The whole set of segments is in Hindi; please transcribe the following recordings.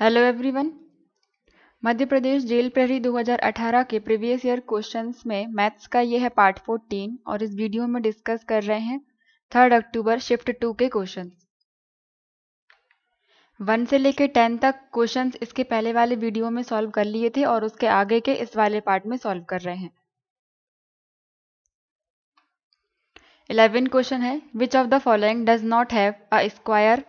Hello everyone Madhya Pradesh jail प्रहरी 2018 के प्रीवियस ईयर क्वेश्चंस में मैथ्स का ये है पार्ट 14 और इस वीडियो में डिस्कस कर रहे हैं थर्ड अक्टूबर शिफ्ट टू के क्वेश्चंस वन से लेकर टेन तक क्वेश्चंस इसके पहले वाले वीडियो में सॉल्व कर लिए थे और उसके आगे के इस वाले पार्ट में सॉल्व कर रहे हैं इलेवन क्वेश्चन है which of the following does not have a square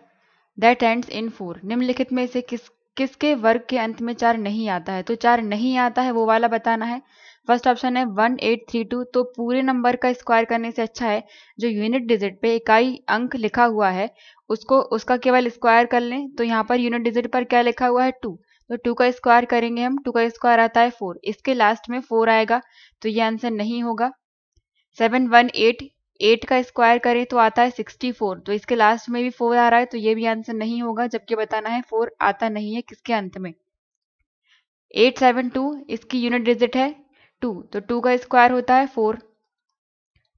that ends in four निम्नलिखित में से किस किसके वर्ग के अंत में चार नहीं आता है तो चार नहीं आता है वो वाला बताना है फर्स्ट ऑप्शन है वन एट थ्री टू तो पूरे नंबर का स्क्वायर करने से अच्छा है जो यूनिट डिजिट पे इकाई अंक लिखा हुआ है उसको उसका केवल स्क्वायर कर लें तो यहाँ पर यूनिट डिजिट पर क्या लिखा हुआ है टू तो टू का स्क्वायर करेंगे हम टू का स्क्वायर आता है फोर इसके लास्ट में फोर आएगा तो ये आंसर नहीं होगा सेवन वन एट एट का स्क्वायर करें तो आता है सिक्सटी फोर तो इसके लास्ट में भी फोर आ रहा है तो ये भी आंसर नहीं होगा जबकि बताना है फोर आता नहीं है किसके अंत में एट सेवन टू इसकी यूनिट डिजिट है टू तो टू का स्क्वायर होता है फोर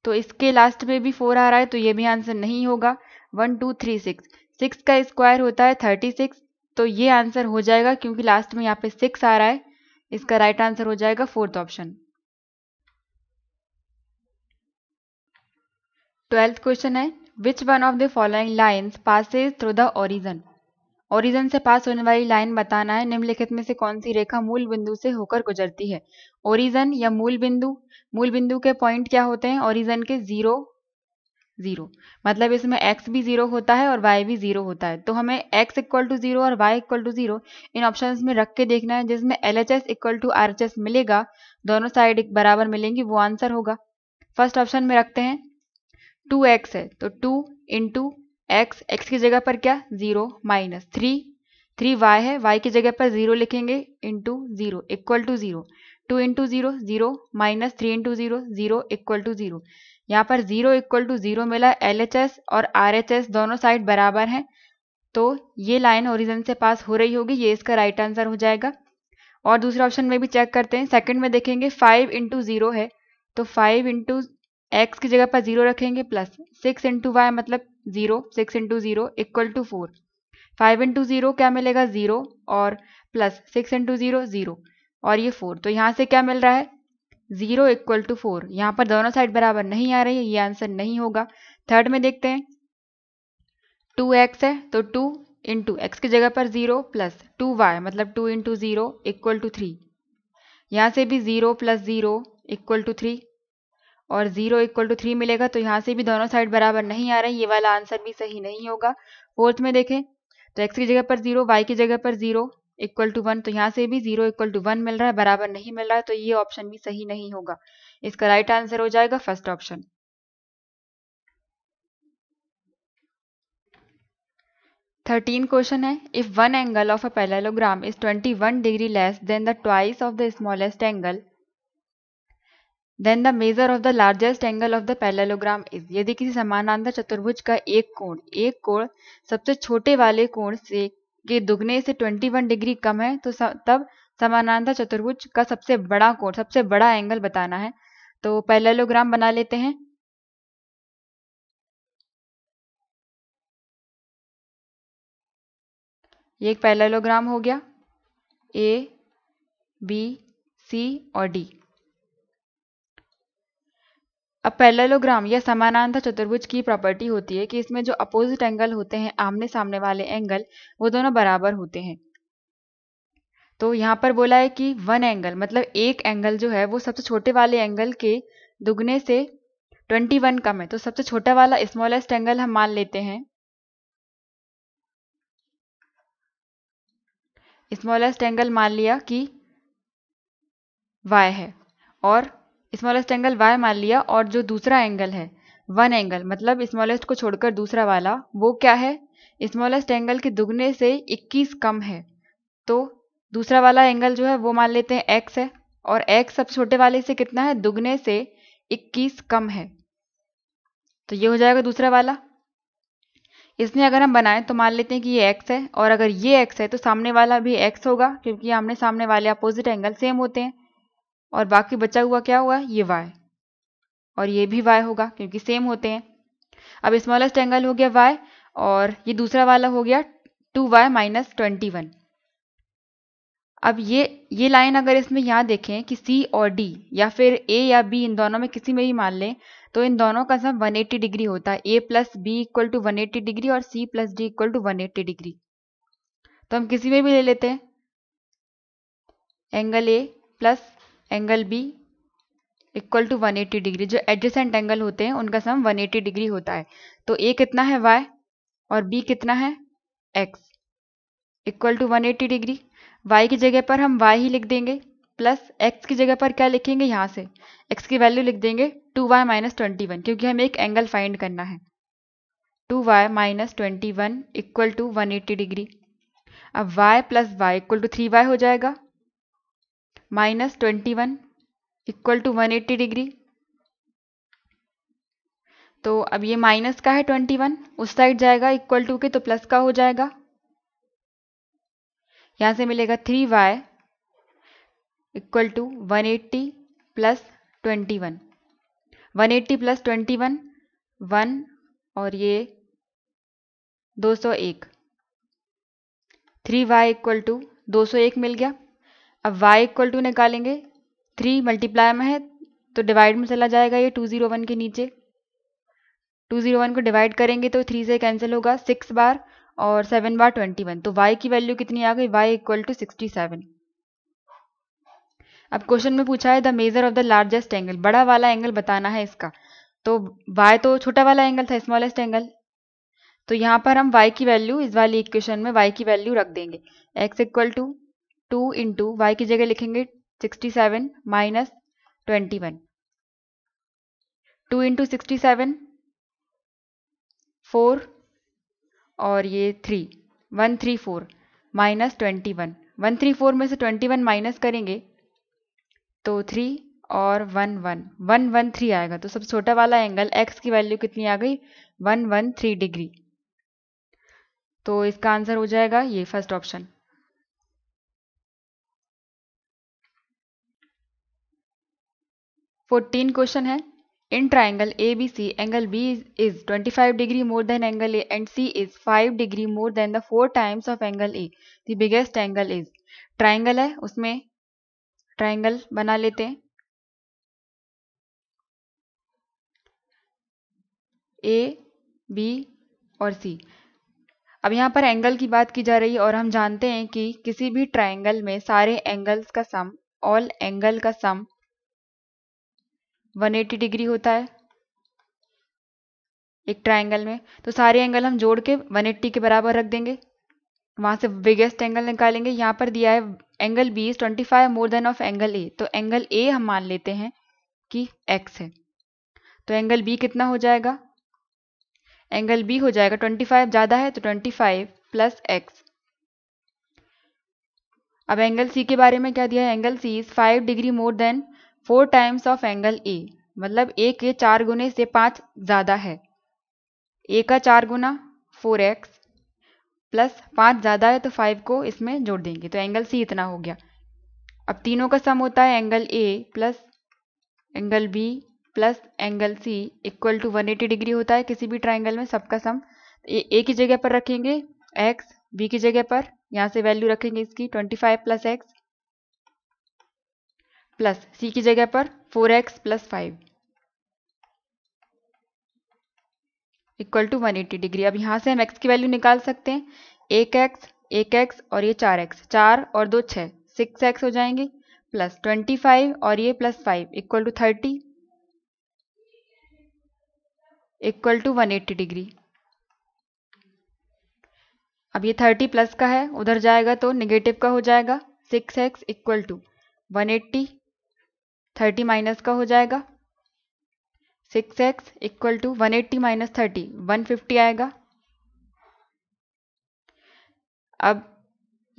तो इसके लास्ट में भी फोर आ रहा है तो ये भी आंसर नहीं होगा one two three six six का स्क्वायर होता है थर्टी सिक्स तो ये आंसर हो जाएगा क्योंकि लास्ट में यहाँ पे सिक्स आ रहा है इसका राइट आंसर हो जाएगा फोर्थ ऑप्शन ट्वेल्थ क्वेश्चन है which one of the following lines passes through the origin origin से पास होने वाली लाइन बताना है निम्नलिखित में से कौन सी रेखा मूल बिंदु से होकर गुजरती है ओरिजन या मूल बिंदु मूल बिंदु के पॉइंट क्या होते हैं ओरिजन के जीरो जीरो मतलब इसमें एक्स भी जीरो होता है और वाई भी जीरो होता है तो हमें एक्स इक्वल टू जीरो और वाई इक्वल टू जीरो इन ऑप्शन में रख के देखना है जिसमें L H S equal to R H S मिलेगा दोनों साइड बराबर मिलेंगी वो आंसर होगा फर्स्ट ऑप्शन में रखते हैं टू एक्स है तो टू इंटू एक्स एक्स की जगह पर क्या zero minus three three Y है वाई की जगह पर जीरो लिखेंगे into zero equal to zero two into zero zero minus three into zero zero equal to zero यहाँ पर जीरो इक्वल टू जीरो मिला एल एच एस और आर एच एस दोनों साइड बराबर हैं तो ये लाइन ओरिजन से पास हो रही होगी ये इसका राइट आंसर हो जाएगा और दूसरे ऑप्शन में भी चेक करते हैं सेकंड में देखेंगे फाइव इंटू जीरो है तो फाइव इंटू एक्स की जगह पर जीरो रखेंगे प्लस सिक्स इंटू वाई मतलब zero six into zero equal to four five into zero क्या मिलेगा जीरो और plus six into zero zero और ये फोर तो यहाँ से क्या मिल रहा है जीरो इक्वल टू फोर यहाँ पर दोनों साइड बराबर नहीं आ रही है ये आंसर नहीं होगा थर्ड में देखते हैं टू एक्स है तो टू इंटू एक्स की जगह पर जीरो प्लस टू वाई मतलब two into zero equal to three यहाँ से भी zero plus zero equal to three और जीरो इक्वल टू थ्री मिलेगा तो यहाँ से भी दोनों साइड बराबर नहीं आ रहे ये वाला आंसर भी सही नहीं होगा फोर्थ में देखें तो एक्स की जगह पर जीरो वाई की जगह पर जीरो इक्वल टू वन तो यहाँ से भी जीरो इक्वल टू वन मिल रहा है बराबर नहीं मिल रहा है तो ये ऑप्शन भी सही नहीं होगा इसका राइट आंसर हो जाएगा फर्स्ट ऑप्शन थर्टीन क्वेश्चन है if one angle of a parallelogram is twenty one degree less than the twice of the smallest angle then the measure of the largest angle of the parallelogram is यदि किसी समानांतर चतुर्भुज का एक कोण एक कोण सबसे छोटे वाले कोण से के दुगने से 21 डिग्री कम है तो तब समानांतर चतुर्भुज का सबसे बड़ा कोण सबसे बड़ा एंगल बताना है तो पैलेलोग्राम बना लेते हैं ये एक पैलेलोग्राम हो गया ए बी सी और डी अब पैलेलोग्राम या समानांतर चतुर्भुज की प्रॉपर्टी होती है कि इसमें जो अपोजिट एंगल होते हैं आमने सामने वाले एंगल वो दोनों बराबर होते हैं तो यहाँ पर बोला है कि वन एंगल मतलब एक एंगल जो है वो सबसे छोटे वाले एंगल के दुगने से 21 कम है तो सबसे छोटा वाला स्मॉलेस्ट एंगल हम मान लेते हैं स्मॉलेस्ट एंगल मान लिया कि y है और स्मॉलेस्ट एंगल y मान लिया और जो दूसरा एंगल है वन एंगल मतलब स्मॉलेस्ट को छोड़कर दूसरा वाला वो क्या है स्मॉलेस्ट एंगल के दुगने से 21 कम है तो दूसरा वाला एंगल जो है वो मान लेते हैं एक्स है और एक्स सबसे छोटे वाले से कितना है दुगने से 21 कम है तो ये हो जाएगा दूसरा वाला इसमें अगर हम बनाएं तो मान लेते हैं कि ये एक्स है और अगर ये एक्स है तो सामने वाला भी एक्स होगा क्योंकि हमने सामने वाले अपोजिट एंगल सेम होते हैं और बाकी बचा हुआ क्या हुआ ये वाई और ये भी वाई होगा क्योंकि सेम होते हैं अब स्मॉलेस्ट एंगल हो गया वाई और ये दूसरा वाला हो गया two y minus twenty one अब ये ये लाइन अगर इसमें यहाँ देखें कि सी और डी या फिर ए या बी इन दोनों में किसी में भी मान लें तो इन दोनों का सब 180 डिग्री होता है A plus B equal to eighty degree और C plus D equal to eighty degree तो हम किसी में भी ले लेते हैं angle A plus angle B equal to 180 degree जो एडजेसेंट एंगल होते हैं उनका सम 180 डिग्री होता है तो ए कितना है वाई और बी कितना है x equal to 180 degree y की जगह पर हम वाई ही लिख देंगे प्लस एक्स की जगह पर क्या लिखेंगे यहाँ से एक्स की वैल्यू लिख देंगे two y minus twenty one क्योंकि हमें एक एंगल फाइंड करना है two y minus twenty one equal to one eighty degree अब y plus y equal to three y हो जाएगा minus twenty one equal to one eighty degree तो अब ये माइनस का है ट्वेंटी वन उस साइड जाएगा इक्वल टू के तो प्लस का हो जाएगा यहाँ से मिलेगा three y equal to one eighty plus twenty one one eighty plus twenty one one और ये दो सौ एक थ्री वाई इक्वल टू दो सौ एक मिल गया अब y इक्वल टू निकालेंगे थ्री मल्टीप्लाई में है तो डिवाइड में चला जाएगा ये टू ज़ीरो वन के नीचे टू ज़ीरो वन को डिवाइड करेंगे तो थ्री से कैंसिल होगा सिक्स बार और सेवन बार ट्वेंटी वन तो y की वैल्यू कितनी आ गई y equal to sixty seven अब क्वेश्चन में पूछा है the measure of the largest angle बड़ा वाला एंगल बताना है इसका तो y तो छोटा वाला एंगल था स्मॉलेस्ट एंगल तो यहाँ पर हम y की वैल्यू इस वाली इक्वेशन में y की वैल्यू रख देंगे x equal to two into y की जगह लिखेंगे sixty seven minus twenty one two into sixty seven four और ये three one three four minus twenty one one three four में से ट्वेंटी वन माइनस करेंगे तो थ्री और one one one one three आएगा तो सबसे छोटा वाला एंगल एक्स की वैल्यू कितनी आ गई वन वन थ्री डिग्री तो इसका आंसर हो जाएगा ये फर्स्ट ऑप्शन फोर्टीन क्वेश्चन है in triangle A B C angle B is twenty five degree more than angle A and C is five degree more than the four times of angle A the biggest angle is triangle है उसमें ट्राइंगल बना लेते हैं ए बी और सी अब यहाँ पर एंगल की बात की जा रही है और हम जानते हैं कि किसी भी ट्राइंगल में सारे एंगल्स का सम ऑल एंगल का सम 180 डिग्री होता है एक ट्राइंगल में तो सारे एंगल हम जोड़ के 180 के बराबर रख देंगे वहाँ से बिगेस्ट एंगल निकालेंगे यहाँ पर दिया है angle B is twenty five more than of angle A तो एंगल ए हम मान लेते हैं कि एक्स है तो एंगल बी कितना हो जाएगा एंगल बी हो जाएगा ट्वेंटी फाइव ज़्यादा है तो ट्वेंटी फाइव प्लस एक्स अब एंगल सी के बारे में क्या दिया है angle C is five degree more than four times of angle A मतलब ए के चार गुने से पाँच ज़्यादा है ए का चार गुना फोर एक्स प्लस पाँच ज़्यादा है तो फाइव को इसमें जोड़ देंगे तो एंगल सी इतना हो गया अब तीनों का सम होता है angle A plus angle B plus angle C equal to 180 degree होता है किसी भी ट्राइंगल में सबका सम ए, ए की जगह पर रखेंगे एक्स बी की जगह पर यहाँ से वैल्यू रखेंगे इसकी 25 प्लस एक्स प्लस सी की जगह पर four x plus five equal to one eighty degree अब यहां से हम एक्स की वैल्यू निकाल सकते हैं एक एक्स एक एक्स और ये चार एक्स चार और दो छह सिक्स एक्स हो जाएंगे प्लस ट्वेंटी फाइव और ये plus five equal to thirty equal to one eighty degree अब ये थर्टी प्लस का है उधर जाएगा तो निगेटिव का हो जाएगा six x equal to one eighty thirty minus का हो जाएगा six x equal to one eighty minus thirty one fifty आएगा अब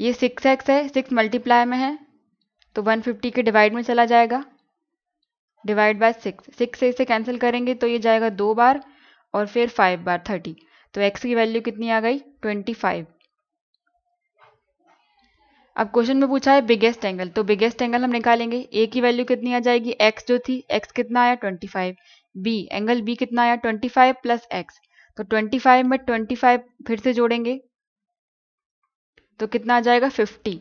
ये सिक्स एक्स है सिक्स मल्टीप्लाई में है तो वन फिफ्टी के डिवाइड में चला जाएगा डिवाइड बाय सिक्स सिक्स से इसे कैंसिल करेंगे तो ये जाएगा दो बार और फिर फाइव बार थर्टी तो एक्स की वैल्यू कितनी आ गई ट्वेंटी फाइव अब क्वेश्चन में पूछा है बिगेस्ट एंगल तो बिगेस्ट एंगल हम निकालेंगे ए की वैल्यू कितनी आ जाएगी एक्स जो थी एक्स कितना आया twenty five B angle B कितना आया ट्वेंटी फाइव प्लस एक्स तो ट्वेंटी फाइव में ट्वेंटी फाइव फिर से जोड़ेंगे तो कितना आ जाएगा फिफ्टी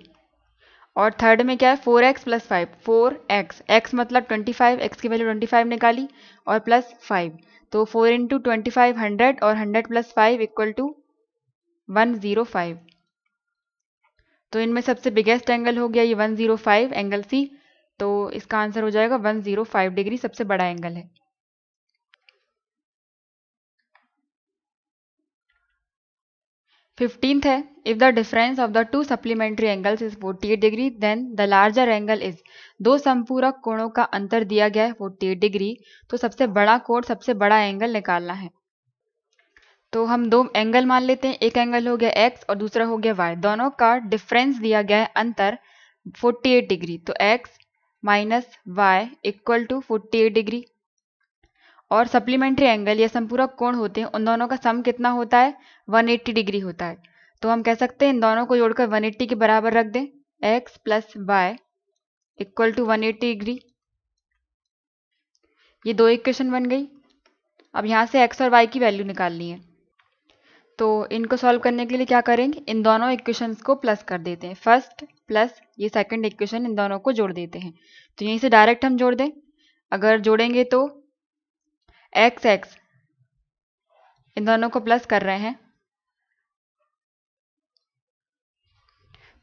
और थर्ड में क्या है four x plus five four x x मतलब ट्वेंटी फाइव एक्स की वैल्यू ट्वेंटी फाइव निकाली और प्लस फाइव तो four into twenty five hundred और hundred plus five equal to one zero five तो इनमें सबसे बिगेस्ट एंगल हो गया ये 105 एंगल सी तो इसका आंसर हो जाएगा 105 डिग्री सबसे बड़ा एंगल है फिफ्टींथ है if the difference of the two supplementary angles is 48 degree then the larger angle is दो संपूरक कोणों का अंतर दिया गया है 48 डिग्री तो सबसे बड़ा कोण सबसे बड़ा एंगल निकालना है तो हम दो एंगल मान लेते हैं एक एंगल हो गया एक्स और दूसरा हो गया वाई दोनों का डिफरेंस दिया गया है अंतर 48 डिग्री तो x minus y equal to eight degree और सप्लीमेंट्री एंगल या संपूरक कोण होते हैं उन दोनों का सम कितना होता है 180 डिग्री होता है तो हम कह सकते हैं इन दोनों को जोड़कर 180 के बराबर रख दें x plus y equal to one degree ये दो इक्वेशन बन गई अब यहाँ से एक्स और वाई की वैल्यू निकालनी है तो इनको सॉल्व करने के लिए क्या करेंगे इन दोनों इक्वेशंस को प्लस कर देते हैं फर्स्ट प्लस ये सेकंड इक्वेशन इन दोनों को जोड़ देते हैं तो यहीं से डायरेक्ट हम जोड़ दें अगर जोड़ेंगे तो एक्स एक्स इन दोनों को प्लस कर रहे हैं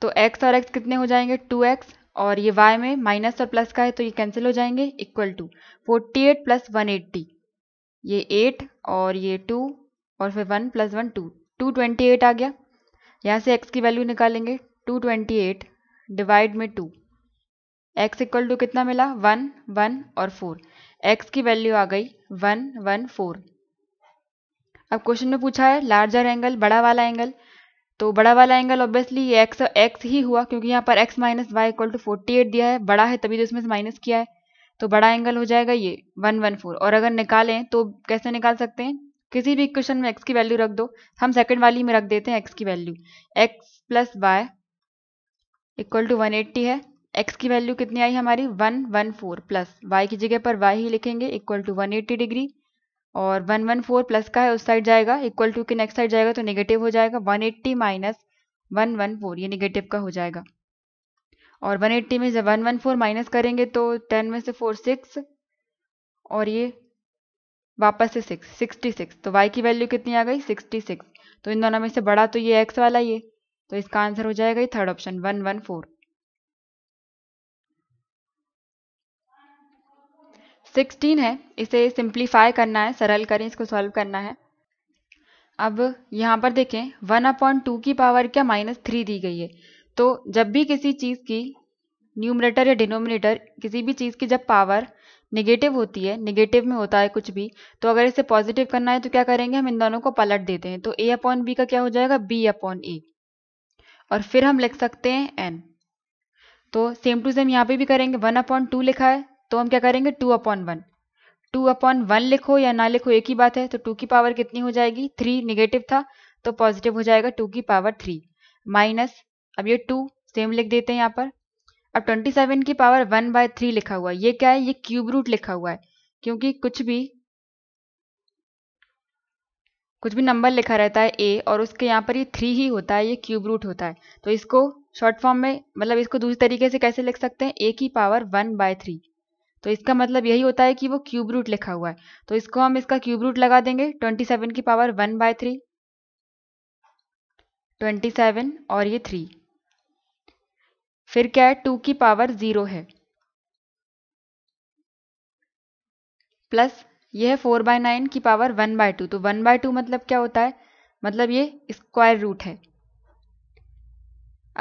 तो एक्स और एक्स कितने हो जाएंगे टू एक्स और ये वाई में माइनस और प्लस का है तो ये कैंसिल हो जाएंगे equal to forty eight plus one eighty ये एट और ये टू और फिर one plus one two two twenty eight आ गया यहाँ से एक्स की वैल्यू निकालेंगे टू ट्वेंटी एट डिवाइड में टू एक्स इक्वल टू कितना मिला वन वन और फोर एक्स की वैल्यू आ गई वन वन फोर अब क्वेश्चन में पूछा है लार्जर एंगल बड़ा वाला एंगल तो बड़ा वाला एंगल ऑब्वियसली ये एक्स एक्स ही हुआ क्योंकि यहाँ पर x minus y equal to forty eight दिया है बड़ा है तभी तो इसमें से माइनस किया है तो बड़ा एंगल हो जाएगा ये वन वन फोर और अगर निकालें तो कैसे निकाल सकते हैं किसी भी इक्वेशन में एक्स की वैल्यू रख दो हम सेकंड वाली में रख देते हैं एक्स की value x plus y equal to one eighty है एक्स की वैल्यू कितनी आई हमारी one one four plus y की जगह पर वाई ही लिखेंगे equal to one eighty degree और वन वन फोर प्लस का है उस साइड जाएगा इक्वल टू के नेक्स्ट साइड जाएगा तो नेगेटिव हो जाएगा one eighty minus one one four ये निगेटिव का हो जाएगा और 180 में जब 114 माइनस करेंगे तो 10 में से 4 6 और ये वापस से सिक्स सिक्सटी सिक्स तो वाई की वैल्यू कितनी आ गई सिक्सटी सिक्स तो इन दोनों में से बड़ा तो ये एक्स वाला ये तो इसका आंसर हो जाएगा ये third option one one four sixteen है इसे सिंप्लीफाई करना है सरल करें इसको सॉल्व करना है अब यहाँ पर देखें वन अपॉइंट टू की पावर क्या माइनस थ्री दी गई है तो जब भी किसी चीज़ की न्यूमरेटर या डिनोमिनेटर किसी भी चीज़ की जब पावर निगेटिव होती है निगेटिव में होता है कुछ भी तो अगर इसे पॉजिटिव करना है तो क्या करेंगे हम इन दोनों को पलट देते हैं तो ए अपॉन बी का क्या हो जाएगा बी अपॉन ए और फिर हम लिख सकते हैं एन तो सेम टू सेम यहाँ पे भी करेंगे वन अपॉन टू लिखा है तो हम क्या करेंगे two upon one two upon one लिखो या ना लिखो एक ही बात है तो टू की पावर कितनी हो जाएगी थ्री निगेटिव था तो पॉजिटिव हो जाएगा टू की पावर थ्री माइनस अब ये टू सेम लिख देते हैं यहाँ पर अब ट्वेंटी सेवन की पावर वन बाय थ्री लिखा हुआ है ये क्या है ये क्यूब रूट लिखा हुआ है क्योंकि कुछ भी कुछ भी नंबर लिखा रहता है ए और उसके यहाँ पर ये थ्री ही होता है ये क्यूब रूट होता है तो इसको शॉर्ट फॉर्म में मतलब इसको दूसरे तरीके से कैसे लिख सकते हैं ए की पावर वन बाय थ्री तो इसका मतलब यही होता है कि वो क्यूब रूट लिखा हुआ है तो इसको हम इसका क्यूब रूट लगा देंगे ट्वेंटी सेवन की power one by three twenty seven और ये थ्री फिर क्या है टू की पावर जीरो है प्लस यह है फोर बाय नाइन की पावर वन बाय टू तो वन बाय टू मतलब क्या होता है मतलब ये स्क्वायर रूट है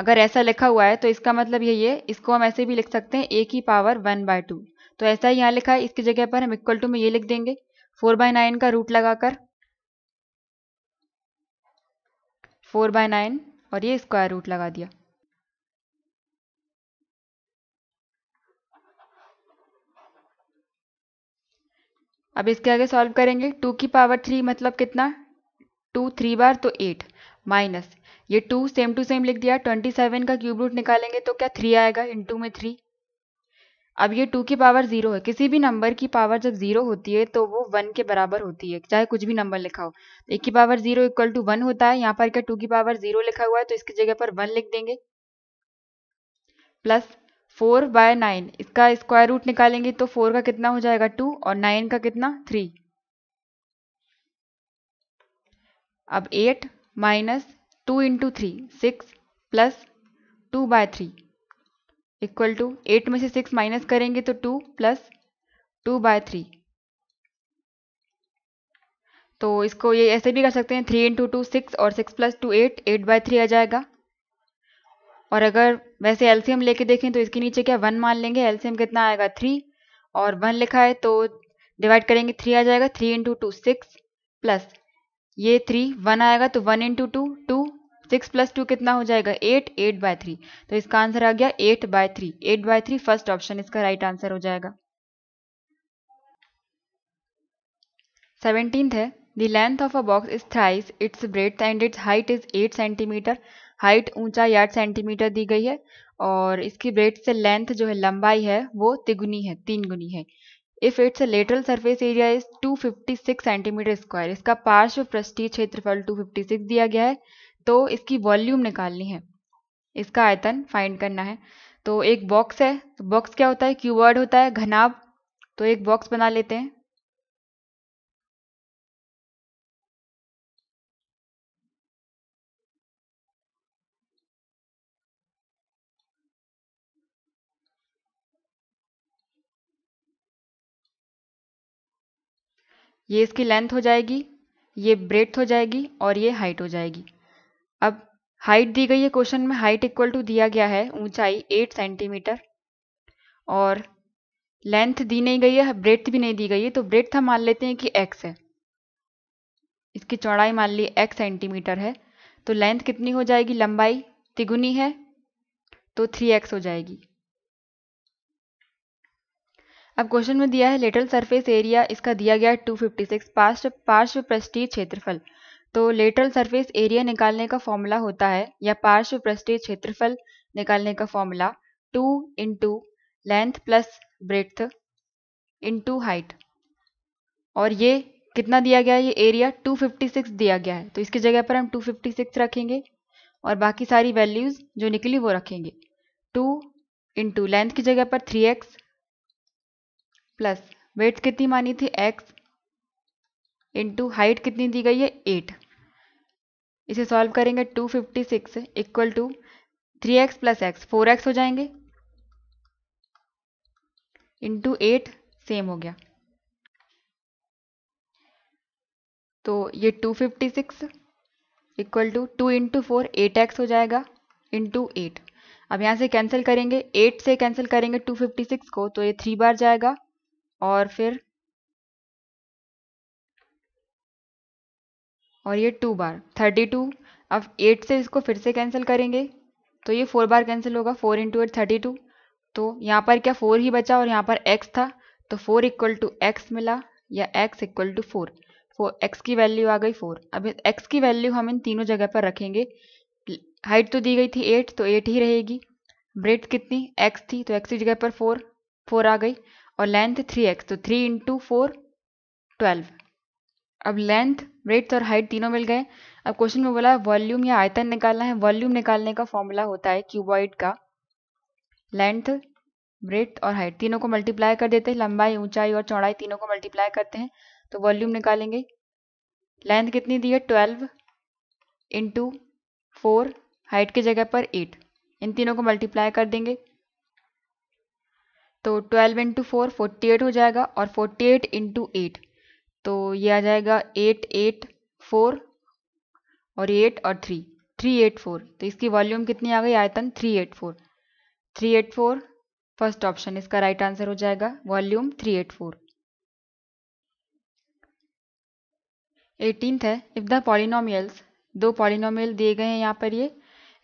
अगर ऐसा लिखा हुआ है तो इसका मतलब यही है इसको हम ऐसे भी लिख सकते हैं ए की पावर वन बाय टू तो ऐसा ही यहाँ लिखा है इसकी जगह पर हम इक्वल टू में ये लिख देंगे फोर बाय नाइन का रूट लगाकर फोर बाय नाइन और ये स्क्वायर रूट लगा दिया अब इसके आगे सॉल्व करेंगे टू की पावर थ्री मतलब कितना टू थ्री बार तो एट माइनस ये टू सेम टू सेम लिख दिया ट्वेंटी सेवन का क्यूब रूट निकालेंगे तो क्या थ्री आएगा इन टू में थ्री अब ये टू की पावर जीरो है किसी भी नंबर की पावर जब जीरो होती है तो वो वन के बराबर होती है चाहे कुछ भी नंबर लिखा हो एक की power zero equal to one होता है यहाँ पर क्या टू की पावर जीरो लिखा हुआ है तो इसकी जगह पर वन लिख देंगे प्लस फोर बाय नाइन इसका स्क्वायर रूट निकालेंगे तो फोर का कितना हो जाएगा टू और नाइन का कितना थ्री अब eight minus two into three six plus two by three equal to eight में से सिक्स माइनस करेंगे तो two plus two by three तो इसको ये ऐसे भी कर सकते हैं थ्री इंटू टू सिक्स और six plus two eight eight by three आ जाएगा और अगर वैसे एलसीएम लेके देखें तो इसके नीचे क्या वन मान लेंगे एलसीएम कितना आएगा थ्री और वन लिखा है तो डिवाइड करेंगे थ्री आ जाएगा three into two six plus ये थ्री वन आएगा तो one into two two six plus two कितना हो जाएगा एट एट बाय थ्री तो इसका आंसर आ गया eight by three eight by three first option इसका राइट आंसर हो जाएगा सेवनटीन है the length of a box is thrice its breadth and its height is eight centimetre height ऊंचा आठ सेंटीमीटर दी गई है और इसकी ब्रेड से लेंथ जो है लंबाई है वो तिगुनी है तीन गुनी है if its lateral surface area is 256 centimetre square इसका पार्श्व पृष्ठीय क्षेत्रफल 256 दिया गया है तो इसकी वॉल्यूम निकालनी है इसका आयतन फाइंड करना है तो एक बॉक्स है तो बॉक्स क्या होता है क्यूवर्ड होता है घनाब तो एक बॉक्स बना लेते हैं ये इसकी लेंथ हो जाएगी ये ब्रेथ हो जाएगी और ये हाइट हो जाएगी अब हाइट दी गई है क्वेश्चन में हाइट इक्वल टू दिया गया है ऊंचाई एट सेंटीमीटर और लेंथ दी नहीं गई है ब्रेथ भी नहीं दी गई है तो ब्रेथ हम मान लेते हैं कि एक्स है इसकी चौड़ाई मान ली एक्स सेंटीमीटर है तो लेंथ कितनी हो जाएगी लंबाई तिगुनी है तो थ्री एक्स हो जाएगी अब क्वेश्चन में दिया है लेटरल सरफेस एरिया इसका दिया गया है सिक्स पार्श्व पार्श्व पृष्ठीय क्षेत्रफल तो लेटरल सरफेस एरिया निकालने का फॉर्मूला होता है या पार्श्व पृष्ठीय क्षेत्रफल निकालने का formula two into length plus breadth into height और ये कितना दिया गया है ये एरिया 256 दिया गया है तो इसकी जगह पर हम 256 रखेंगे और बाकी सारी वैल्यूज़ जो निकली वो रखेंगे 2 इंटू लेंथ की जगह पर 3x प्लस वेट्स कितनी मानी थी एक्स इंटू हाइट कितनी दी गई है एट इसे सॉल्व करेंगे two fifty six equal to three x plus x four x हो जाएंगे इंटू एट सेम हो गया तो ये two fifty six equal to two into four eight x हो जाएगा इंटू एट अब यहाँ से कैंसिल करेंगे एट से कैंसिल करेंगे टू फिफ्टी सिक्स को तो ये थ्री बार जाएगा और फिर और ये टू बार थर्टी टू अब एट से इसको फिर से कैंसिल करेंगे तो ये फोर बार कैंसिल होगा four into eight thirty two तो यहाँ पर क्या फोर ही बचा और यहाँ पर एक्स था तो फोर इक्वल टू एक्स मिला या x equal to four four x की वैल्यू आ गई फोर अब एक्स की वैल्यू हम इन तीनों जगह पर रखेंगे हाइट तो दी गई थी एट तो एट ही रहेगी ब्रेथ कितनी एक्स थी तो एक्स की जगह पर फोर फोर आ गई और लेंथ थ्री एक्स तो थ्री इंटू फोर ट्वेल्व अब लेंथ ब्रेथ और हाइट तीनों मिल गए अब क्वेश्चन में बोला वॉल्यूम या आयतन निकालना है वॉल्यूम निकालने का फॉर्मूला होता है क्यूबॉइड का लेंथ ब्रेथ और हाइट तीनों को मल्टीप्लाई कर देते हैं लंबाई ऊंचाई और चौड़ाई तीनों को मल्टीप्लाई करते हैं तो वॉल्यूम निकालेंगे लेंथ कितनी दी है ट्वेल्व इंटू फोर हाइट की जगह पर एट इन तीनों को मल्टीप्लाई कर देंगे तो twelve into four forty eight हो जाएगा और फोर्टी एट इंटू एट तो ये आ जाएगा एट एट फोर और एट और थ्री थ्री एट फोर तो इसकी वॉल्यूम कितनी आ गई आयतन three eight four three eight four first option इसका राइट right आंसर हो जाएगा volume three eight four eighteenth है इफ द पॉलिनोमियल्स दो पॉलिनोमियल दिए गए हैं यहाँ पर ये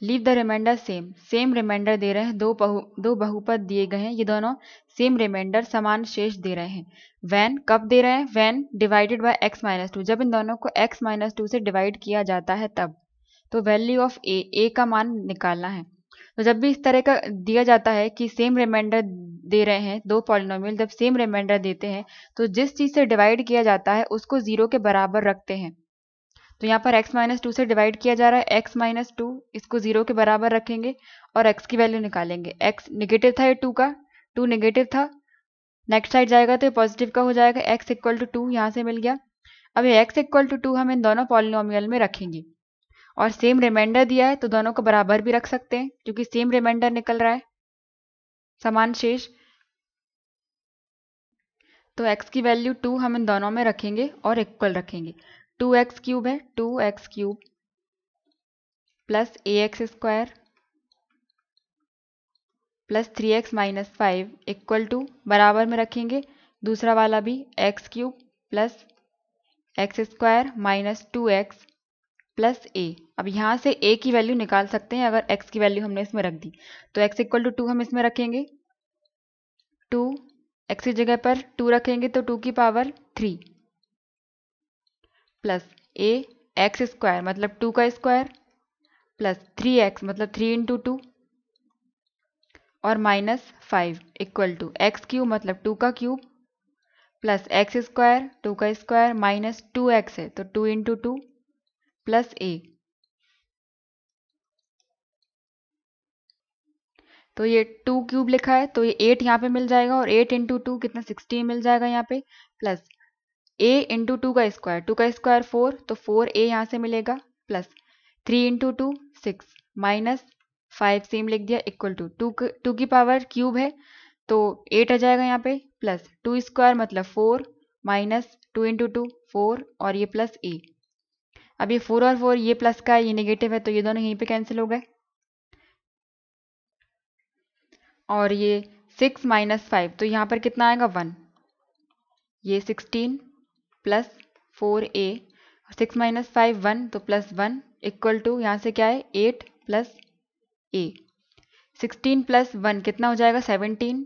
leave the remainder same same remainder दे रहे हैं दो बहु दो बहुपद दिए गए हैं ये दोनों सेम रिमाइंडर समान शेष दे रहे हैं वैन कब दे रहे हैं when divided by x minus two जब इन दोनों को एक्स माइनस टू से डिवाइड किया जाता है तब तो वैल्यू ऑफ ए ए का मान निकालना है तो जब भी इस तरह का दिया जाता है कि सेम रिमाइंडर दे रहे हैं दो पॉलिनोमियल जब सेम रिमाइंडर देते हैं तो जिस चीज़ से डिवाइड किया जाता है उसको जीरो के बराबर रखते हैं तो यहाँ पर x माइनस टू से डिवाइड किया जा रहा है x माइनस टू इसको जीरो के बराबर रखेंगे और x की वैल्यू निकालेंगे x निगेटिव था ये टू का टू निगेटिव था नेक्स्ट साइड जाएगा तो पॉजिटिव का हो जाएगा x इक्वल टू टू यहाँ से मिल गया अब ये x इक्वल टू टू हम इन दोनों पॉलिनोमियल में रखेंगे और सेम रिमाइंडर दिया है तो दोनों को बराबर भी रख सकते हैं क्योंकि सेम रिमाइंडर निकल रहा है समान शेष तो x की वैल्यू टू हम इन दोनों में रखेंगे और इक्वल रखेंगे टू एक्स क्यूब है two x cube plus a x square plus three x minus five equal to बराबर में रखेंगे दूसरा वाला भी x cube plus x square minus two x plus a अब यहाँ से ए की वैल्यू निकाल सकते हैं अगर एक्स की वैल्यू हमने इसमें रख दी तो एक्स इक्वल टू टू हम इसमें रखेंगे टू एक्स की जगह पर टू रखेंगे तो टू की power three plus a x square मतलब टू का स्क्वायर प्लस थ्री एक्स मतलब थ्री इंटू टू और minus five equal to x cube मतलब टू का cube plus x square two का स्क्वायर माइनस टू एक्स है तो two into two plus a तो ये टू क्यूब लिखा है तो ये एट यहाँ पे मिल जाएगा और एट इंटू टू कितना सिक्सटीन मिल जाएगा यहाँ पे प्लस ए इंटू टू का स्क्वायर टू का स्क्वायर फोर तो फोर ए यहाँ से मिलेगा plus three into two six minus five same लिख दिया इक्वल टू टू टू की पावर क्यूब है तो एट आ जाएगा यहाँ पे प्लस टू स्क्वायर मतलब four minus two into two four और ये प्लस ए अब ये फोर और फोर ये प्लस का है ये नेगेटिव है तो ये दोनों यहीं पे कैंसिल हो गए और ये सिक्स माइनस फाइव तो यहाँ पर कितना आएगा वन ये sixteen plus four a six minus five one तो प्लस वन इक्वल टू यहाँ से क्या है eight plus a sixteen plus one कितना हो जाएगा seventeen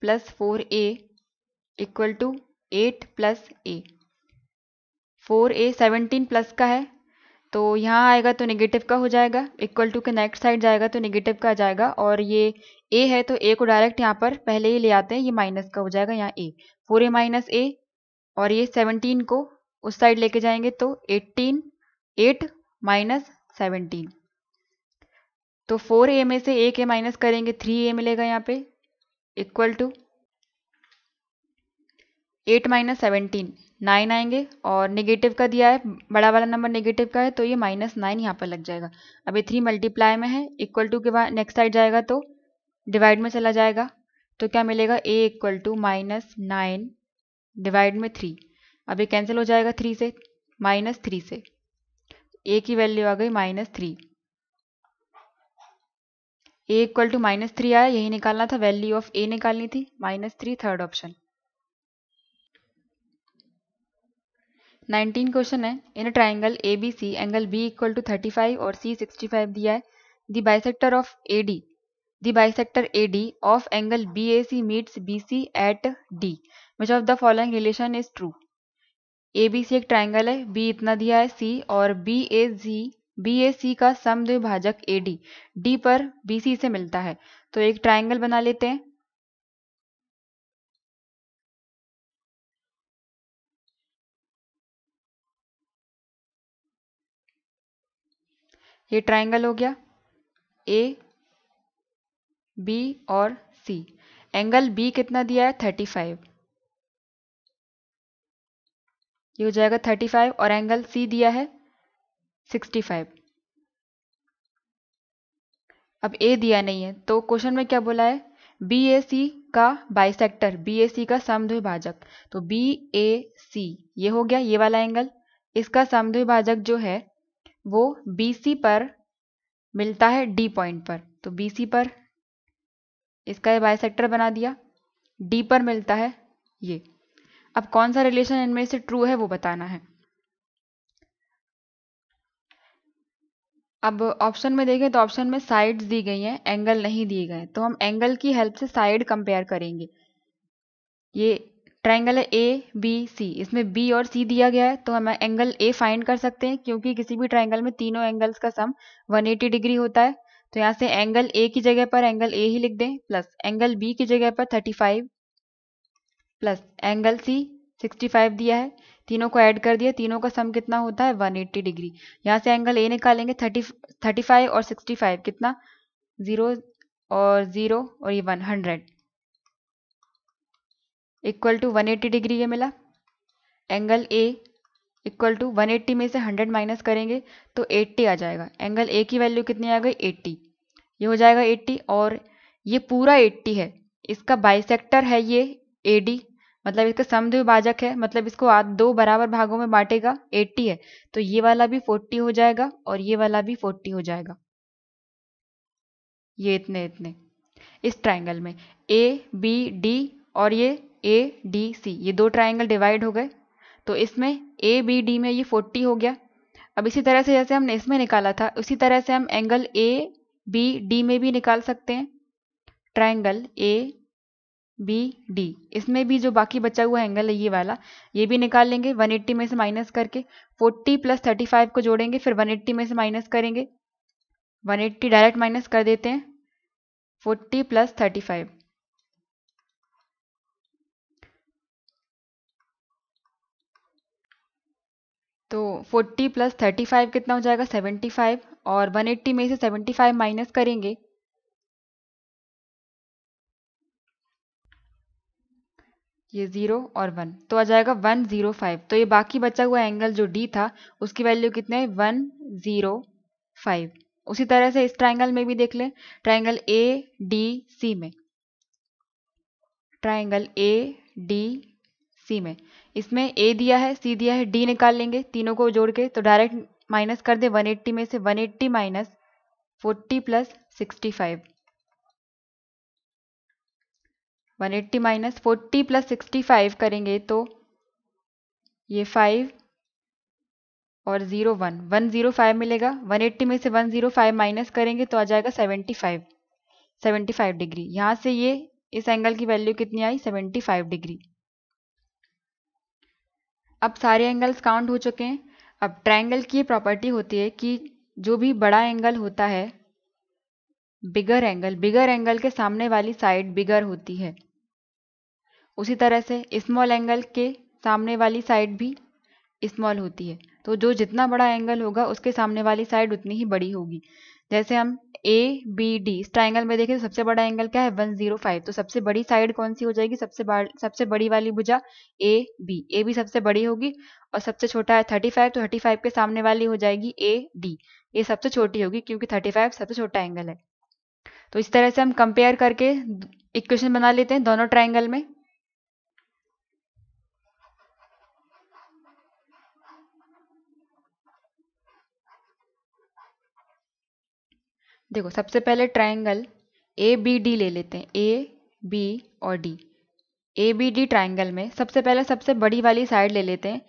plus four a equal to eight plus a four a seventeen plus का है तो यहाँ आएगा तो नेगेटिव का हो जाएगा इक्वल टू के नेक्स्ट साइड जाएगा तो नेगेटिव का आ जाएगा और ये ए है तो ए को डायरेक्ट यहाँ पर पहले ही ले आते हैं ये माइनस का हो जाएगा यहाँ ए फोर ए माइनस ए और ये 17 को उस साइड लेके जाएंगे तो 18 8 माइनस सेवनटीन तो फोर ए में से एक ए माइनस करेंगे थ्री ए मिलेगा यहाँ पे equal to eight minus seventeen nine आएंगे और नेगेटिव का दिया है बड़ा वाला नंबर नेगेटिव का है तो ये माइनस नाइन यहाँ पर लग जाएगा अब ये थ्री मल्टीप्लाई में है इक्वल टू के बाद नेक्स्ट साइड जाएगा तो डिवाइड में चला जाएगा तो क्या मिलेगा a equal to minus nine divide में थ्री अब ये कैंसिल हो जाएगा थ्री से माइनस थ्री से ए की वैल्यू आ गई minus three a equal to minus three आया यही निकालना था वैल्यू ऑफ ए निकालनी थी minus three third option nineteen question है in triangle A B C angle B equal to thirty five और सी सिक्सटी फाइव दिया है the bisector of A D The bisector AD of angle BAC meets BC at D. Which of the following relation is true? ABC एक ट्राइंगल है B इतना दिया है C और BAC BAC का समद्विभाजक AD D पर BC से मिलता है तो एक ट्राइंगल बना लेते हैं ये ट्राइंगल हो गया ए बी और सी एंगल बी कितना दिया है थर्टी फाइव ये हो जाएगा थर्टी फाइव और एंगल सी दिया है सिक्सटी फाइव अब ए दिया नहीं है तो क्वेश्चन में क्या बोला है बी ए सी का बाइसेक्टर बी ए सी का समद्विभाजक तो बी ए सी ये हो गया ये वाला एंगल इसका समद्विभाजक जो है वो बी सी पर मिलता है डी पॉइंट पर तो बी सी पर इसका ये बायसेक्टर बना दिया डी पर मिलता है ये अब कौन सा रिलेशन इनमें से ट्रू है वो बताना है अब ऑप्शन में देखें तो ऑप्शन में साइड्स दी गई हैं एंगल नहीं दिए गए तो हम एंगल की हेल्प से साइड कंपेयर करेंगे ये ट्रायंगल है ए बी सी इसमें बी और सी दिया गया है तो हम एंगल ए फाइंड कर सकते हैं क्योंकि किसी भी ट्रायंगल में तीनों एंगल्स का सम 180 डिग्री होता है तो यहाँ से एंगल ए की जगह पर एंगल ए ही लिख दें प्लस एंगल बी की जगह पर 35 प्लस एंगल सी 65 दिया है तीनों को ऐड कर दिया तीनों का सम कितना होता है 180 डिग्री यहाँ से एंगल ए निकालेंगे 30 35 और 65 कितना ज़ीरो और ज़ीरो और ये 100 इक्वल टू एट्टी डिग्री ये मिला एंगल ए इक्वल टू 180 में से 100 माइनस करेंगे तो 80 आ जाएगा एंगल ए की वैल्यू कितनी आ गई 80 ये हो जाएगा 80 और ये पूरा 80 है इसका बाइसेक्टर है ये ए मतलब इसका समद्विभाजक है मतलब इसको आप दो बराबर भागों में बांटेगा 80 है तो ये वाला भी 40 हो जाएगा और ये वाला भी 40 हो जाएगा ये इतने इतने इस ट्राइंगल में ए बी डी और ये ए डी सी ये दो ट्राइंगल डिवाइड हो गए तो इसमें ए बी डी में ये फोर्टी हो गया अब इसी तरह से जैसे हमने इसमें निकाला था उसी तरह से हम एंगल ए बी डी में भी निकाल सकते हैं ट्राइंगल ए बी डी इसमें भी जो बाकी बचा हुआ एंगल है ये वाला ये भी निकाल लेंगे 180 में से माइनस करके 40 प्लस 35 को जोड़ेंगे फिर 180 में से माइनस करेंगे 180 डायरेक्ट माइनस कर देते हैं 40 प्लस 35 तो 40 प्लस 35 कितना हो जाएगा 75 और 180 में से 75 माइनस करेंगे ये ज़ीरो और वन तो आ जाएगा वन ज़ीरो फाइव तो ये बाकी बचा हुआ एंगल जो डी था उसकी वैल्यू कितने है वन ज़ीरो फाइव उसी तरह से इस ट्राइंगल में भी देख लें ट्राइंगल ए डी सी में ट्राइंगल ए डी सी में इसमें ए दिया है सी दिया है डी निकाल लेंगे तीनों को जोड़ के तो डायरेक्ट माइनस कर दे 180 में से 180 eighty minus forty plus sixty five one eighty minus forty plus sixty five करेंगे तो ये फाइव और zero one one zero five मिलेगा वन एट्टी में से वन ज़ीरो फाइव माइनस करेंगे तो आ जाएगा seventy five seventy five degree यहाँ से ये इस एंगल की वैल्यू कितनी आई सेवेंटी फाइव डिग्री अब सारे एंगल्स काउंट हो चुके हैं अब ट्राइंगल की प्रॉपर्टी होती है कि जो भी बड़ा एंगल होता है बिगर एंगल बिगर एंगल के सामने वाली साइड बिगर होती है उसी तरह से स्मॉल एंगल के सामने वाली साइड भी स्मॉल होती है तो जो जितना बड़ा एंगल होगा उसके सामने वाली साइड उतनी ही बड़ी होगी जैसे हम ए बी डी इस ट्राइंगल में देखें तो सबसे बड़ा एंगल क्या है वन जीरो फाइव तो सबसे बड़ी साइड कौन सी हो जाएगी सबसे सबसे बड़ी वाली भुजा ए बी ए बी सबसे बड़ी होगी और सबसे छोटा है थर्टी फाइव तो थर्टी फाइव के सामने वाली हो जाएगी ए डी ये सबसे छोटी होगी क्योंकि थर्टी फाइव सबसे छोटा एंगल है तो इस तरह से हम कंपेयर करके इक्वेशन बना लेते हैं दोनों ट्राइंगल में देखो सबसे पहले ट्राइंगल ए बी डी ले लेते हैं ए बी और D A B D triangle में सबसे पहले सबसे बड़ी वाली साइड ले लेते हैं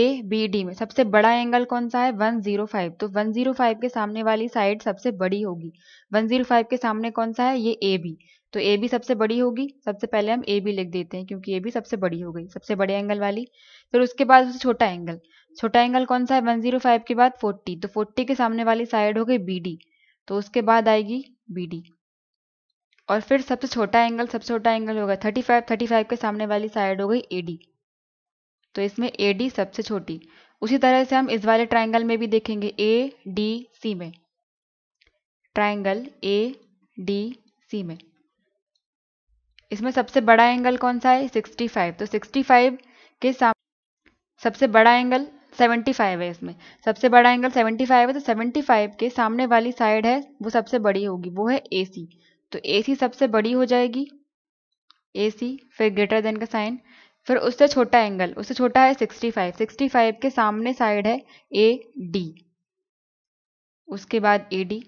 ए बी डी में सबसे बड़ा एंगल कौन सा है 105 तो 105 के सामने वाली साइड सबसे बड़ी होगी 105 के सामने कौन सा है ये ए बी तो ए बी सबसे बड़ी होगी सबसे पहले हम ए बी लिख देते हैं क्योंकि ए बी सबसे बड़ी हो गई सबसे बड़े एंगल वाली फिर तो उसके बाद उससे छोटा एंगल छोटा एंगल कौन सा है 105 के बाद 40 तो 40 के सामने वाली साइड हो गई बी डी तो उसके बाद आएगी बी डी और फिर सबसे छोटा एंगल सबसे छोटा एंगल होगा थर्टी फाइव थर्टी फाइव के सामने वाली साइड हो गई ए डी तो इसमें ए डी सबसे छोटी उसी तरह से हम इस वाले ट्राइंगल में भी देखेंगे ए डी सी में ट्राइंगल ए डी सी में इसमें सबसे बड़ा एंगल कौन सा है 65 तो 65 के सामने सबसे बड़ा एंगल 75 है इसमें सबसे बड़ा एंगल 75 है तो 75 के सामने वाली साइड है वो सबसे बड़ी होगी वो है ए तो ए सबसे बड़ी हो जाएगी ए सी फिर ग्रेटर देन का साइन फिर उससे छोटा एंगल उससे छोटा है 65 65 के सामने साइड है ए डी उसके बाद ए डी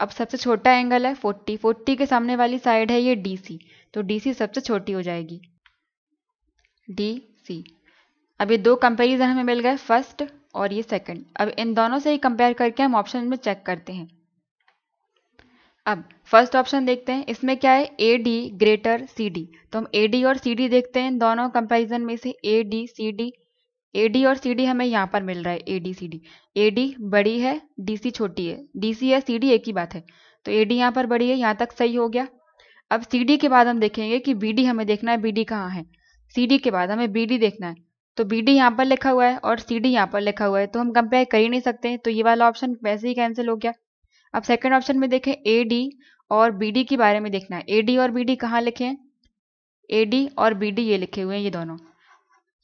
अब सबसे छोटा एंगल है 40 40 के सामने वाली साइड है ये डी सी तो डी सी सबसे छोटी हो जाएगी डी सी अब ये दो कंपेरिजन हमें मिल गए फर्स्ट और ये सेकंड अब इन दोनों से ही कंपेयर करके हम ऑप्शन में चेक करते हैं अब फर्स्ट ऑप्शन देखते हैं इसमें क्या है A D greater C D तो हम ए डी और सी डी देखते हैं इन दोनों कंपेरिजन में से A D C D A D और सी डी हमें यहाँ पर मिल रहा है A D C D A D बड़ी है डी सी छोटी है डी सी या सी डी एक ही बात है तो ए डी यहाँ पर बड़ी है यहाँ तक सही हो गया अब सी डी के बाद हम देखेंगे कि बी डी हमें देखना है बी डी कहाँ है सी डी के बाद हमें बी डी देखना है तो बी डी यहाँ पर लिखा हुआ है और सी डी यहाँ पर लिखा हुआ है तो हम कंपेयर कर ही नहीं सकते तो ये वाला ऑप्शन वैसे ही कैंसिल हो गया अब सेकेंड ऑप्शन में देखें ए डी और बी डी के बारे में देखना है ए डी और बी डी कहाँ लिखे हैं ए डी और बी डी ये लिखे हुए हैं ये दोनों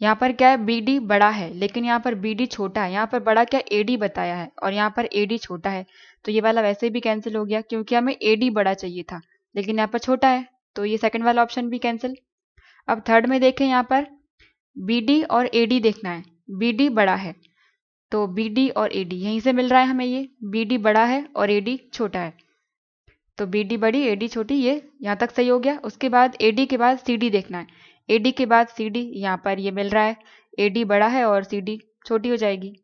यहाँ पर क्या है बी डी बड़ा है लेकिन यहाँ पर बी डी छोटा है यहाँ पर बड़ा क्या ए डी बताया है और यहाँ पर ए डी छोटा है तो ये वाला वैसे भी कैंसिल हो गया क्योंकि हमें ए डी बड़ा चाहिए था लेकिन यहाँ पर छोटा है तो ये सेकंड वाला ऑप्शन भी कैंसिल अब थर्ड में देखें यहाँ पर बी डी और ए डी देखना है बी डी बड़ा है तो बी डी और ए डी यहीं से मिल रहा है हमें ये बी डी बड़ा है और ए डी छोटा है तो बी डी बड़ी ए डी छोटी ये यहाँ तक सही हो गया उसके बाद ए डी के बाद सी डी देखना है ए डी के बाद सी डी यहाँ पर ये मिल रहा है ए डी बड़ा है और सी डी छोटी हो जाएगी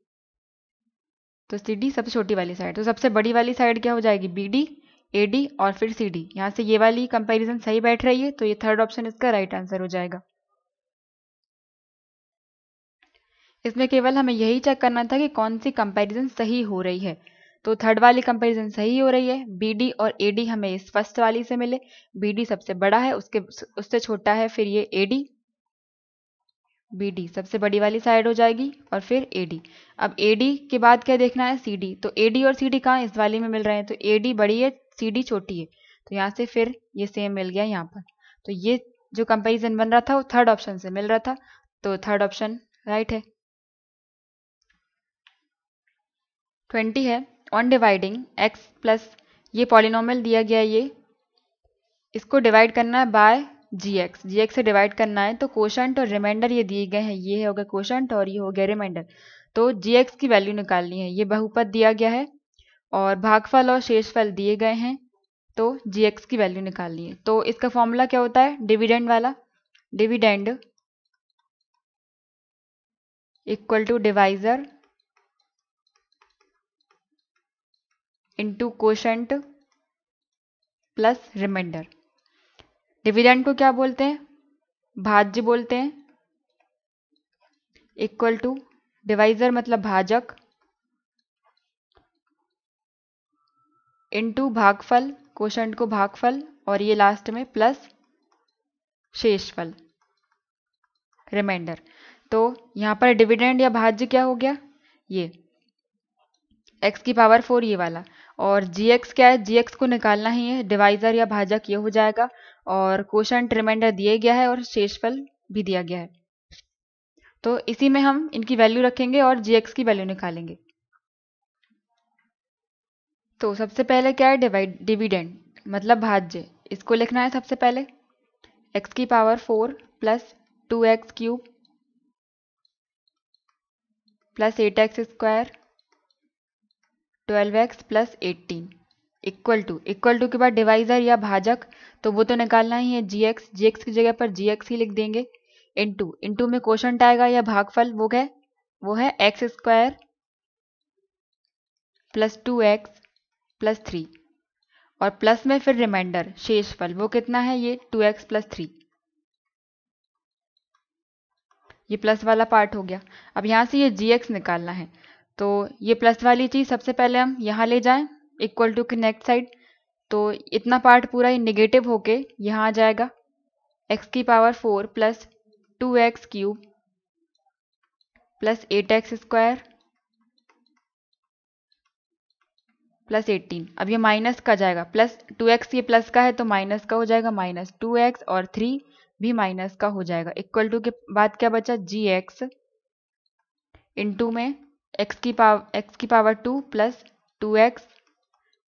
तो सी डी सबसे छोटी वाली साइड तो सबसे बड़ी वाली साइड क्या हो जाएगी बी डी ए डी और फिर सी डी यहाँ से ये वाली कंपैरिजन सही बैठ रही है तो ये थर्ड ऑप्शन इसका राइट आंसर हो जाएगा इसमें केवल हमें यही चेक करना था कि कौन सी कंपैरिजन सही हो रही है तो थर्ड वाली कंपैरिजन सही हो रही है बी और ए हमें इस फर्स्ट वाली से मिले बी सबसे बड़ा है उसके उससे छोटा है फिर ये ए बी सबसे बड़ी वाली साइड हो जाएगी और फिर AD अब ए के बाद क्या देखना है सी तो AD और सी डी कहाँ इस वाली में मिल रहे हैं तो AD बड़ी है सी छोटी है तो यहाँ से फिर ये सेम मिल गया यहाँ पर तो ये जो कंपैरिजन बन रहा था वो थर्ड ऑप्शन से मिल रहा था तो थर्ड ऑप्शन राइट है ट्वेंटी है ऑन डिवाइडिंग एक्स प्लस ये पॉलिनॉमल दिया गया ये इसको डिवाइड करना है by g x g x से डिवाइड करना है तो क्वेश्चन और रिमाइंडर ये दिए गए हैं ये हो गया कोशंट और ये हो गया रिमाइंडर तो जी एक्स की वैल्यू निकालनी है ये बहुपद दिया गया है और भागफल और शेषफल दिए गए हैं तो जी एक्स की वैल्यू निकालनी है तो इसका फॉर्मूला क्या होता है डिविडेंड वाला dividend equal to divisor into quotient plus remainder dividend को क्या बोलते हैं भाज्य बोलते हैं इक्वल टू डिवाइजर मतलब भाजक इंटू भागफल कोशंट को भागफल और ये लास्ट में प्लस शेषफल रिमाइंडर तो यहां पर डिविडेंड या भाज्य क्या हो गया ये एक्स की पावर फोर ये वाला और जी एक्स क्या है जी एक्स को निकालना ही है डिवाइजर या भाजक ये हो जाएगा और क्वेश्चन रिमाइंडर दिया गया है और शेषफल भी दिया गया है तो इसी में हम इनकी वैल्यू रखेंगे और जी एक्स की वैल्यू निकालेंगे तो सबसे पहले क्या है डिवाइड डिविडेंड मतलब भाज्य इसको लिखना है सबसे पहले एक्स की power four plus two x cube plus eight x square twelve x plus eighteen equal to equal to के बाद डिवाइजर या भाजक तो वो तो निकालना ही है जी एक्स जी एक्स की जगह पर जी एक्स ही लिख देंगे इंटू इंटू में क्वेश्चन आएगा या भागफल वो क्या वो है x square plus two x plus three और प्लस में फिर रिमाइंडर शेष फल वो कितना है ये टू एक्स प्लस थ्री ये प्लस वाला पार्ट हो गया अब यहां से ये जी एक्स निकालना है तो ये प्लस वाली चीज़ सबसे पहले हम यहाँ ले जाएं इक्वल टू कनेक्ट साइड तो इतना पार्ट पूरा ही निगेटिव होके यहाँ आ जाएगा एक्स की power four plus two x cube plus eight x square plus eighteen अब ये माइनस का जाएगा प्लस टू एक्स ये प्लस का है तो माइनस का हो जाएगा माइनस टू एक्स और थ्री भी माइनस का हो जाएगा इक्वल टू के बाद क्या बचा जी एक्स इंटू में एक्स की पावर एक्स की power two plus two x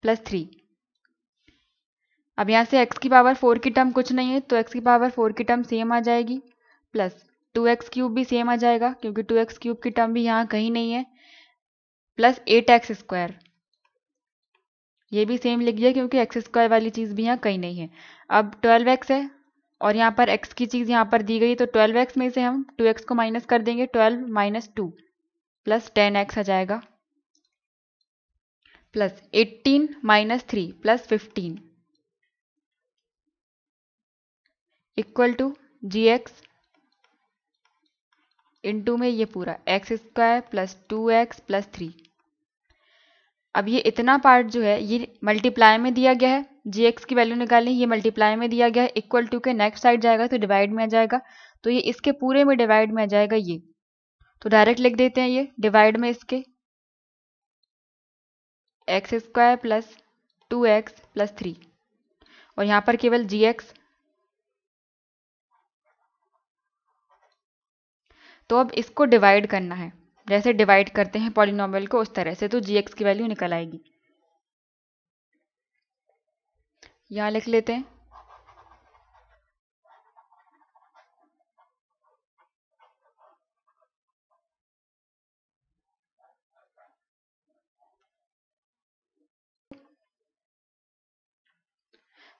plus three अब यहाँ से एक्स की पावर फोर की टर्म कुछ नहीं है तो एक्स की पावर फोर की टर्म सेम आ जाएगी प्लस टू एक्स क्यूब भी सेम आ जाएगा क्योंकि टू एक्स क्यूब की टर्म भी यहाँ कहीं नहीं है प्लस एट एक्स स्क्वायर ये भी सेम लिख दिया क्योंकि एक्स स्क्वायर वाली चीज़ भी यहाँ कहीं नहीं है अब ट्वेल्व एक्स है और यहाँ पर एक्स की चीज़ यहाँ पर दी गई तो ट्वेल्व एक्स में से हम टू एक्स को माइनस कर देंगे twelve minus two plus ten x आ जाएगा plus eighteen minus three plus fifteen equal to g x into में ये पूरा x square plus two x plus three अब ये इतना पार्ट जो है ये मल्टीप्लाई में दिया गया है जी एक्स की वैल्यू निकालनी ये मल्टीप्लाई में दिया गया है इक्वल टू के नेक्स्ट साइड जाएगा तो डिवाइड में आ जाएगा तो ये इसके पूरे में डिवाइड में आ जाएगा ये तो डायरेक्ट लिख देते हैं ये डिवाइड में इसके x square plus two x plus three और यहां पर केवल जी एक्स तो अब इसको डिवाइड करना है जैसे डिवाइड करते हैं पॉलिनोमियल को उस तरह से तो जी एक्स की वैल्यू निकल आएगी यहां लिख लेते हैं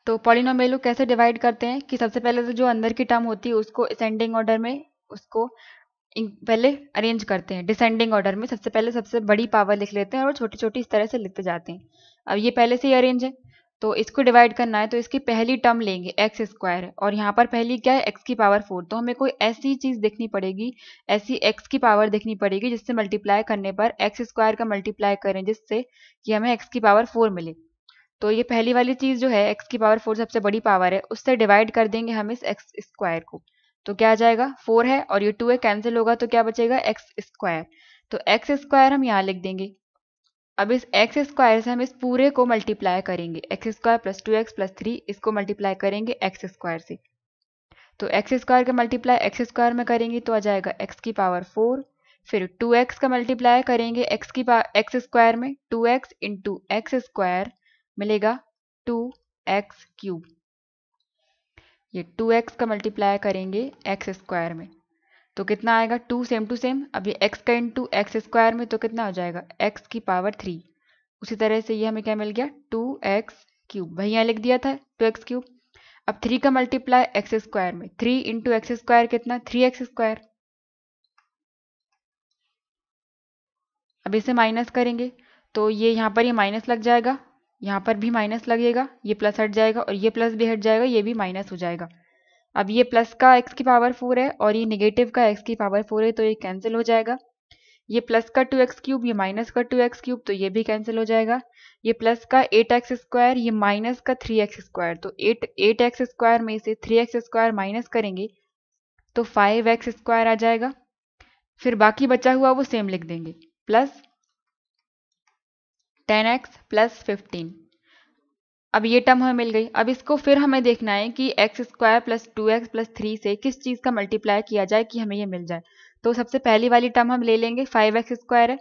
तो पॉलिनोमेल को कैसे डिवाइड करते हैं कि सबसे पहले तो जो अंदर की टर्म होती है उसको असेंडिंग ऑर्डर में उसको पहले अरेंज करते हैं डिसेंडिंग ऑर्डर में सबसे पहले सबसे बड़ी पावर लिख लेते हैं और छोटी छोटी इस तरह से लिखते जाते हैं अब ये पहले से ही अरेंज है तो इसको डिवाइड करना है तो इसकी पहली टर्म लेंगे एक्स स्क्वायर और यहाँ पर पहली क्या है एक्स की पावर फोर तो हमें कोई ऐसी चीज़ देखनी पड़ेगी ऐसी एक्स की पावर देखनी पड़ेगी जिससे मल्टीप्लाई करने पर एक्स स्क्वायर का मल्टीप्लाई करें जिससे कि हमें एक्स की पावर फोर मिले तो ये पहली वाली चीज़ जो है एक्स की पावर फोर सबसे बड़ी पावर है उससे डिवाइड कर देंगे हम इस एक्स स्क्वायर को तो क्या आ जाएगा फोर है और ये टू है कैंसिल होगा तो क्या बचेगा एक्स स्क्वायर तो एक्स स्क्वायर हम यहाँ लिख देंगे अब इस एक्स स्क्वायर से हम इस पूरे को मल्टीप्लाई करेंगे x square plus two x plus three इसको मल्टीप्लाई करेंगे एक्स स्क्वायर से तो एक्स स्क्वायर का मल्टीप्लाई एक्स स्क्वायर में करेंगे तो आ जाएगा एक्स की पावर फोर फिर टू एक्स का मल्टीप्लाई करेंगे एक्स की पावर एक्स स्क्वायर में two x into x square मिलेगा टू एक्स क्यूब ये टू एक्स का मल्टीप्लाई करेंगे एक्स स्क्वायर में तो कितना आएगा टू सेम टू सेम अब ये एक्स का इंटू एक्स स्क्वायर में तो कितना हो जाएगा एक्स की पावर थ्री उसी तरह से ये हमें क्या मिल गया टू एक्स क्यूब वही यहाँ लिख दिया था टू एक्स क्यूब अब थ्री का मल्टीप्लाई एक्स स्क्वायर में थ्री इंटू एक्स स्क्वायर कितना थ्री एक्स स्क्वायर अब इसे माइनस करेंगे तो ये यहाँ पर ये माइनस लग जाएगा यहाँ पर भी माइनस लगेगा ये प्लस हट जाएगा और ये प्लस भी हट जाएगा ये भी माइनस हो जाएगा अब ये प्लस का एक्स की पावर फोर है और ये निगेटिव का एक्स की पावर फोर है तो ये कैंसिल हो जाएगा ये प्लस का टू एक्स क्यूब ये माइनस का टू एक्स क्यूब तो ये भी कैंसिल हो जाएगा ये प्लस का एट एक्स स्क्वायर ये माइनस का थ्री एक्स स्क्वायर तो एट एट एक्स स्क्वायर में से थ्री एक्स स्क्वायर माइनस करेंगे तो फाइव एक्स स्क्वायर आ जाएगा फिर बाकी बचा हुआ वो सेम लिख देंगे plus ten x plus fifteen अब ये टर्म हमें मिल गई अब इसको फिर हमें देखना है कि x square plus two x plus three से किस चीज़ का मल्टीप्लाई किया जाए कि हमें ये मिल जाए तो सबसे पहली वाली टर्म हम ले लेंगे फाइव एक्स स्क्वायर है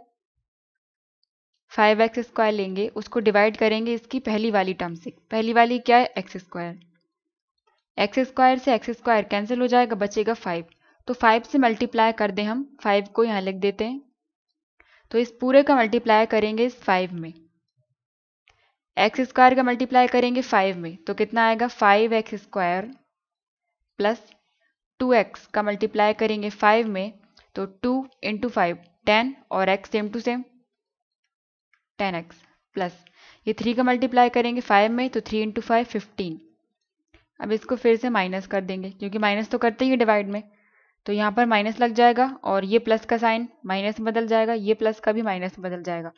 फाइव एक्स स्क्वायर लेंगे उसको डिवाइड करेंगे इसकी पहली वाली टर्म से पहली वाली क्या है एक्स स्क्वायर एक्स स्क्वायर से एक्स स्क्वायर कैंसिल हो जाएगा बचेगा फाइव तो फाइव से मल्टीप्लाई कर दें हम फाइव को यहाँ लिख देते हैं तो इस पूरे का मल्टीप्लाई करेंगे इस फाइव में एक्स स्क्वायर का मल्टीप्लाई करेंगे फाइव में तो कितना आएगा five x square plus two x का मल्टीप्लाई करेंगे फाइव में तो टू इंटू फाइव टेन और x same to same ten x plus ये थ्री का मल्टीप्लाई करेंगे फाइव में तो थ्री इंटू फाइव फिफ्टीन अब इसको फिर से माइनस कर देंगे क्योंकि माइनस तो करते ही डिवाइड में तो यहाँ पर माइनस लग जाएगा और ये प्लस का साइन माइनस बदल जाएगा ये प्लस का भी माइनस बदल जाएगा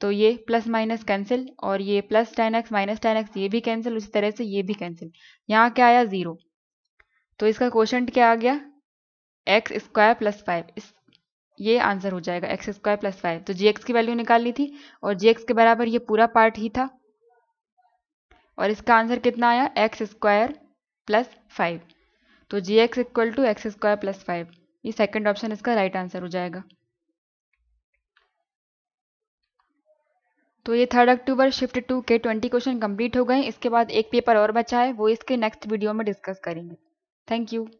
तो ये प्लस माइनस कैंसिल और ये plus ten x minus ten x ये भी कैंसिल उसी तरह से ये भी कैंसिल यहाँ क्या आया ज़ीरो तो इसका क्वेश्चन क्या आ गया एक्स स्क्वायर प्लस फाइव इस ये आंसर हो जाएगा एक्स स्क्वायर प्लस फाइव तो जी की वैल्यू निकालनी थी और जी के बराबर ये पूरा पार्ट ही था और इसका आंसर कितना आया एक्स स्क्वायर प्लस फाइव तो g x equal to x square plus five ये सेकंड ऑप्शन इसका राइट आंसर हो जाएगा तो ये थर्ड अक्टूबर शिफ्ट टू के ट्वेंटी क्वेश्चन कंप्लीट हो गए इसके बाद एक पेपर और बचा है वो इसके नेक्स्ट वीडियो में डिस्कस करेंगे थैंक यू